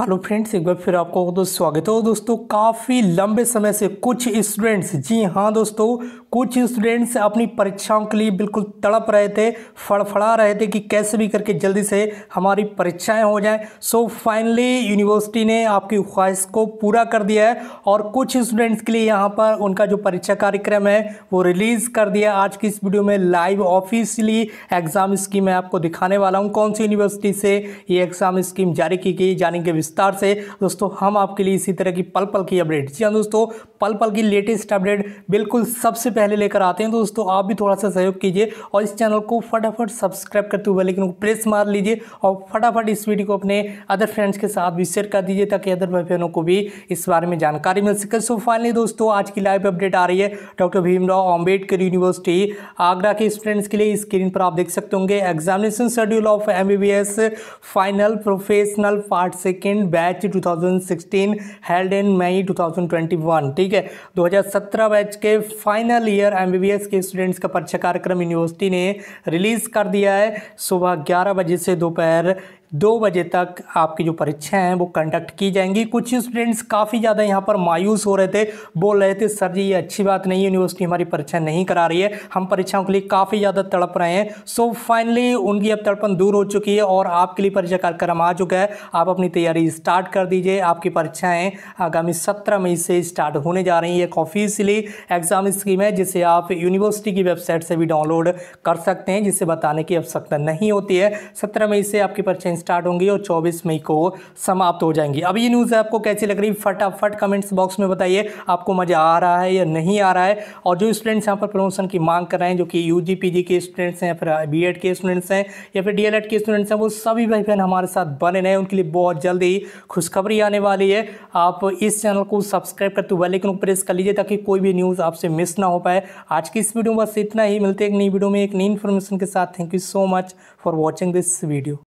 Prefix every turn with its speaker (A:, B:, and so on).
A: hello friends एक बार फिर आपको तो स्वागत है दोस्तों काफ़ी लंबे समय से कुछ स्टूडेंट्स जी हाँ दोस्तों कुछ स्टूडेंट्स अपनी परीक्षाओं के लिए बिल्कुल तड़प रहे थे फड़फड़ा रहे थे कि कैसे भी करके जल्दी से हमारी परीक्षाएं हो जाएं सो फाइनली यूनिवर्सिटी ने आपकी ख्वाहिश को पूरा कर दिया है और कुछ स्टूडेंट्स के लिए यहाँ पर उनका जो परीक्षा कार्यक्रम है वो रिलीज़ कर दिया आज की इस वीडियो में लाइव ऑफिशियली एग्ज़ाम स्कीम मैं आपको दिखाने वाला हूँ कौन सी यूनिवर्सिटी से ये एग्ज़ाम स्कीम जारी की गई जानेंगे विस्तार से दोस्तों हम आपके लिए इसी तरह की पल पल की अपडेट जी हाँ दोस्तों पल पल की लेटेस्ट अपडेट बिल्कुल सबसे पहले लेकर आते हैं दोस्तों आप भी थोड़ा सा सहयोग कीजिए और इस चैनल को फटाफट सब्सक्राइब करते हुए लेकिन प्रेस मार लीजिए और फटाफट इस वीडियो को अपने अदर फ्रेंड्स के साथ भी शेयर कर दीजिए ताकि अदर भाई बहनों को भी इस बारे में जानकारी मिल सके सो फाइनली दोस्तों आज की लाइव अपडेट आ रही है डॉक्टर भीमराव अम्बेडकर यूनिवर्सिटी आगरा के स्टूडेंट्स के लिए स्क्रीन पर आप देख सकते होंगे examination schedule of M final professional part second batch 2016 held in May to ठीक है दो बैच के फाइनल ईयर एमबीबीएस के स्टूडेंट्स का परीक्षा कार्यक्रम यूनिवर्सिटी ने रिलीज़ कर दिया है सुबह ग्यारह बजे से दोपहर दो बजे तक आपकी जो परीक्षाएं हैं वो कंडक्ट की जाएंगी कुछ स्टूडेंट्स काफ़ी ज़्यादा यहाँ पर मायूस हो रहे थे बोल रहे थे सर जी ये अच्छी बात नहीं है यूनिवर्सिटी हमारी परीक्षा नहीं करा रही है हम परीक्षाओं के लिए काफ़ी ज़्यादा तड़प रहे हैं सो फाइनली उनकी अब तड़पन दूर हो चुकी है और आपके लिए परीक्षा कार्यक्रम आ चुका है आप अपनी तैयारी स्टार्ट कर दीजिए आपकी परीक्षाएँ आगामी सत्रह मई से स्टार्ट होने जा रही है एक ऑफिशियली एग्ज़ाम स्कीम है जिसे आप यूनिवर्सिटी की वेबसाइट से भी डाउनलोड कर सकते हैं जिसे बताने की आवश्यकता नहीं होती है सत्रह मई से आपकी परीक्षाएँ स्टार्ट होंगी और 24 मई को समाप्त हो जाएंगी अब ये न्यूज़ आपको कैसी लग रही फटाफट कमेंट्स बॉक्स में बताइए आपको मज़ा आ रहा है या नहीं आ रहा है और जो स्टूडेंट्स यहाँ पर प्रमोशन की मांग कर रहे हैं जो कि यू जी के स्टूडेंट्स हैं फिर बी के स्टूडेंट्स हैं या फिर डी के स्टूडेंट्स हैं वो सभी भाई बहन हमारे साथ बने रहे उनके लिए बहुत जल्द ही खुशखबरी आने वाली है आप इस चैनल को सब्सक्राइब करते हुए लेकिन प्रेस कर लीजिए ताकि कोई भी न्यूज़ आपसे मिस ना हो पाए आज की इस वीडियो में बस इतना ही मिलते हैं एक नई वीडियो में एक नई इन्फॉर्मेशन के साथ thank you so much for watching this video